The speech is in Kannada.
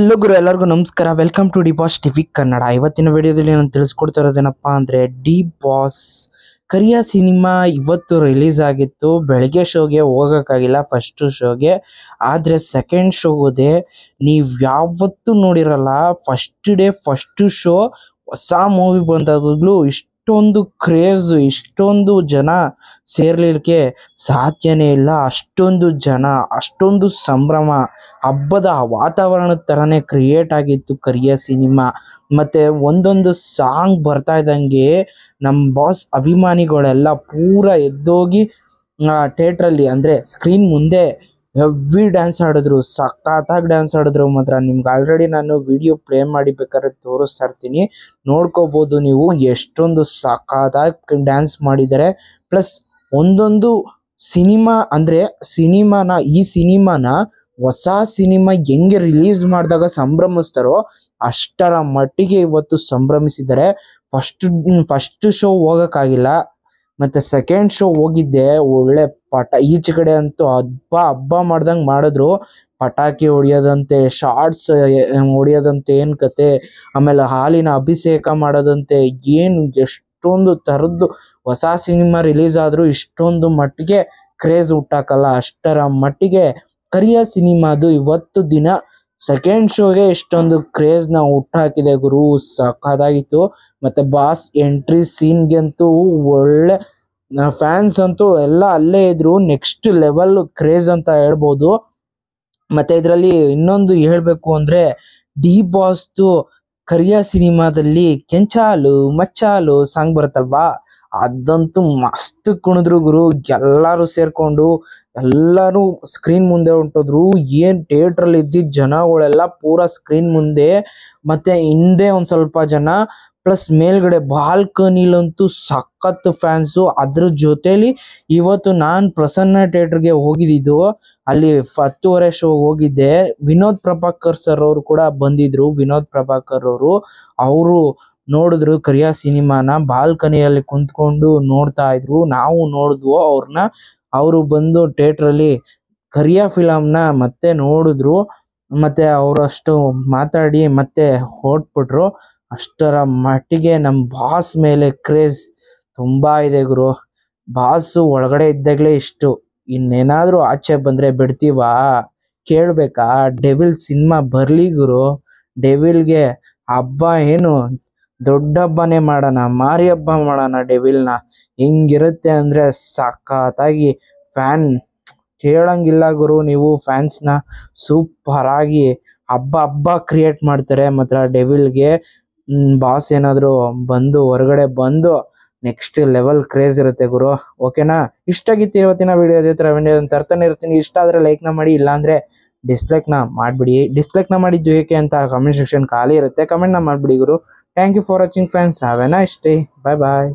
ಹಲೋ ಗುರು ಎಲ್ಲರಿಗೂ ನಮಸ್ಕಾರ welcome to D boss TV Kannada ಇವತ್ತಿನ ವಿಡಿಯೋದಲ್ಲಿ ನಾನು ತಿಳಿಸ್ಕೊಡ್ತಾ ಇರೋದೇನಪ್ಪ ಅಂದರೆ ಡಿ ಬಾಸ್ ಕರಿಯಾ ಸಿನಿಮಾ ಇವತ್ತು ರಿಲೀಸ್ ಆಗಿತ್ತು ಬೆಳಗ್ಗೆ ಶೋಗೆ ಹೋಗೋಕ್ಕಾಗಿಲ್ಲ ಫಸ್ಟು ಶೋಗೆ ಆದರೆ ಸೆಕೆಂಡ್ ಶೋಗೆ ನೀವು ಯಾವತ್ತೂ ನೋಡಿರಲ್ಲ ಫಸ್ಟ್ ಡೇ ಫಸ್ಟು ಶೋ ಹೊಸ ಮೂವಿ ಬಂದಾಗಲೂ ಇಷ್ಟು ಎಷ್ಟೊಂದು ಕ್ರೇಜ್ ಇಷ್ಟೊಂದು ಜನ ಸೇರ್ಲಿಕ್ಕೆ ಸಾಧ್ಯನೇ ಇಲ್ಲ ಅಷ್ಟೊಂದು ಜನ ಅಷ್ಟೊಂದು ಸಂಭ್ರಮ ಹಬ್ಬದ ವಾತಾವರಣದ ತರನೇ ಕ್ರಿಯೇಟ್ ಆಗಿತ್ತು ಕರಿಯ ಸಿನಿಮಾ ಮತ್ತೆ ಒಂದೊಂದು ಸಾಂಗ್ ಬರ್ತಾ ಇದ್ದಂಗೆ ನಮ್ಮ ಬಾಸ್ ಅಭಿಮಾನಿಗಳೆಲ್ಲ ಪೂರ ಎದ್ದೋಗಿ ಥಿಯೇಟ್ರಲ್ಲಿ ಅಂದರೆ ಸ್ಕ್ರೀನ್ ಮುಂದೆ ಹೆವಿ ಡ್ಯಾನ್ಸ್ ಆಡಿದ್ರು ಸಖತ್ತಾಗಿ ಡ್ಯಾನ್ಸ್ ಆಡಿದ್ರು ಮಾತ್ರ ನಿಮ್ಗೆ ಆಲ್ರೆಡಿ ನಾನು ವಿಡಿಯೋ ಪ್ಲೇ ಮಾಡಿ ಬೇಕಾದ್ರೆ ತೋರಿಸ್ತಾ ಇರ್ತೀನಿ ನೋಡ್ಕೋಬಹುದು ನೀವು ಎಷ್ಟೊಂದು ಸಖತ್ತಾಗಿ ಡ್ಯಾನ್ಸ್ ಮಾಡಿದ್ದಾರೆ ಪ್ಲಸ್ ಒಂದೊಂದು ಸಿನಿಮಾ ಅಂದ್ರೆ ಸಿನಿಮಾನ ಈ ಸಿನಿಮಾನ ಹೊಸ ಸಿನಿಮಾ ಹೆಂಗೆ ರಿಲೀಸ್ ಮಾಡಿದಾಗ ಸಂಭ್ರಮಿಸ್ತಾರೋ ಅಷ್ಟರ ಮಟ್ಟಿಗೆ ಇವತ್ತು ಸಂಭ್ರಮಿಸಿದ್ದಾರೆ ಫಸ್ಟ್ ಫಸ್ಟ್ ಶೋ ಹೋಗೋಕ್ಕಾಗಿಲ್ಲ ಮತ್ತೆ ಸೆಕೆಂಡ್ ಶೋ ಹೋಗಿದ್ದೆ ಒಳ್ಳೆ ಪಟ ಈಚೆ ಕಡೆ ಅಂತೂ ಹಬ್ಬ ಹಬ್ಬ ಮಾಡ್ದಂಗೆ ಮಾಡಿದ್ರು ಪಟಾಕಿ ಹೊಡಿಯೋದಂತೆ ಶಾರ್ಟ್ಸ್ ಹೊಡಿಯೋದಂತೆ ಏನು ಕತೆ ಆಮೇಲೆ ಹಾಲಿನ ಅಭಿಷೇಕ ಮಾಡೋದಂತೆ ಏನು ಎಷ್ಟೊಂದು ಥರದ್ದು ಹೊಸ ಸಿನಿಮಾ ರಿಲೀಸ್ ಆದರೂ ಇಷ್ಟೊಂದು ಮಟ್ಟಿಗೆ ಕ್ರೇಜ್ ಹುಟ್ಟಾಕಲ್ಲ ಅಷ್ಟರ ಮಟ್ಟಿಗೆ ಕರಿಯ ಸಿನಿಮಾದು ಇವತ್ತು ದಿನ ಸೆಕೆಂಡ್ ಶೋಗೆ ಇಷ್ಟೊಂದು ಕ್ರೇಜ್ ನ ಹುಟ್ಟಾಕಿದೆ ಗುರು ಸಖತ್ತಾಗಿತ್ತು ಮತ್ತೆ ಬಾಸ್ ಎಂಟ್ರಿ ಅಂತೂ ಒಳ್ಳೆ ಫ್ಯಾನ್ಸ್ ಅಂತೂ ಎಲ್ಲ ಅಲ್ಲೇ ಇದ್ರು ನೆಕ್ಸ್ಟ್ ಲೆವೆಲ್ ಕ್ರೇಜ್ ಅಂತ ಹೇಳ್ಬೋದು ಮತ್ತೆ ಇದರಲ್ಲಿ ಇನ್ನೊಂದು ಹೇಳ್ಬೇಕು ಅಂದ್ರೆ ಡಿ ಬಾಸ್ದು ಕರಿಯಾ ಸಿನಿಮಾದಲ್ಲಿ ಕೆಂಚಾಲು ಮಚ್ಚಾಲು ಸಾಂಗ್ ಬರುತ್ತಲ್ವಾ ಅದಂತೂ ಮಸ್ತ್ ಕುಣಿದ್ರು ಗುರು ಎಲ್ಲಾರು ಸೇರ್ಕೊಂಡು ಎಲ್ಲಾರು ಸ್ಕ್ರೀನ್ ಮುಂದೆ ಹೊಂಟೋದ್ರು ಏನ್ ಥಿಯೇಟರ್ ಅಲ್ಲಿ ಇದ್ದಿದ್ ಜನಗಳೆಲ್ಲ ಪೂರಾ ಸ್ಕ್ರೀನ್ ಮುಂದೆ ಮತ್ತೆ ಹಿಂದೆ ಒಂದ್ ಸ್ವಲ್ಪ ಜನ ಪ್ಲಸ್ ಮೇಲ್ಗಡೆ ಬಾಲ್ಕನಿಲಂತೂ ಸಖತ್ ಫ್ಯಾನ್ಸು ಅದ್ರ ಜೊತೆಲಿ ಇವತ್ತು ನಾನ್ ಪ್ರಸನ್ನ ಥಿಯೇಟರ್ಗೆ ಹೋಗಿದ್ದು ಅಲ್ಲಿ ಹತ್ತುವರೆ ಶೋ ಹೋಗಿದ್ದೆ ವಿನೋದ್ ಪ್ರಭಾಕರ್ ಸರ್ ಅವರು ಕೂಡ ಬಂದಿದ್ರು ವಿನೋದ್ ಪ್ರಭಾಕರ್ ಅವರು ಅವರು ನೋಡಿದ್ರು ಕರಿಯ ಸಿನಿಮಾನ ಬಾಲ್ಕನಿಯಲ್ಲಿ ಕುಂತ್ಕೊಂಡು ನೋಡ್ತಾ ಇದ್ರು ನಾವು ನೋಡಿದ್ವು ಅವ್ರನ್ನ ಅವರು ಬಂದು ಥಿಯೇಟ್ರಲ್ಲಿ ಕರಿಯ ಫಿಲಮ್ನ ಮತ್ತೆ ನೋಡಿದ್ರು ಮತ್ತೆ ಅವರಷ್ಟು ಮಾತಾಡಿ ಮತ್ತೆ ಹೊಟ್ಬಿಟ್ರು ಅಷ್ಟರ ಮಟ್ಟಿಗೆ ನಮ್ಮ ಬಾಸ್ ಮೇಲೆ ಕ್ರೇಜ್ ತುಂಬಾ ಇದೆ ಗುರು ಬಾಸ್ ಒಳಗಡೆ ಇದ್ದಾಗಲೇ ಇಷ್ಟು ಇನ್ನೇನಾದರೂ ಆಚೆ ಬಂದ್ರೆ ಬಿಡ್ತೀವಾ ಕೇಳಬೇಕಾ ಡೆವಿಲ್ ಸಿನಿಮಾ ಬರಲಿ ಗುರು ಡೆವಿಲ್ಗೆ ಹಬ್ಬ ಏನು ದೊಡ್ಡ ಹಬ್ಬನೇ ಮಾಡೋಣ ಮಾರಿ ಹಬ್ಬ ಮಾಡೋಣ ಡೆವಿಲ್ನ ಹಿಂಗಿರುತ್ತೆ ಅಂದರೆ ಸಖತ್ತಾಗಿ ಫ್ಯಾನ್ ಕೇಳಂಗಿಲ್ಲ ಗುರು ನೀವು ಫ್ಯಾನ್ಸ್ನ ಆಗಿ ಹಬ್ಬ ಹಬ್ಬ ಕ್ರಿಯೇಟ್ ಮಾಡ್ತಾರೆ ಮಾತ್ರ ಡೆವಿಲ್ಗೆ ಬಾಸ್ ಏನಾದರೂ ಬಂದು ಹೊರಗಡೆ ಬಂದು ನೆಕ್ಸ್ಟ್ ಲೆವೆಲ್ ಕ್ರೇಜ್ ಇರುತ್ತೆ ಗುರು ಓಕೆನಾ ಇಷ್ಟ ಆಗಿತ್ತು ಇವತ್ತಿನ ವಿಡಿಯೋ ಅದೇ ಥರ ತರ್ತಾನೆ ಇರ್ತೀನಿ ಇಷ್ಟ ಲೈಕ್ ನ ಮಾಡಿ ನ ಮಾಡ್ಬಿಡಿ ಮಾಡಿಬಿಡಿ ನ ಮಾಡಿದ್ದು ಏಕೆ ಅಂತ ಕಮೆಂಟ್ ಸೆಕ್ಷನ್ ಖಾಲಿ ಇರುತ್ತೆ ನ ಮಾಡ್ಬಿಡಿ ಗುರು Thank you for watching friends. Have a nice day. Bye bye.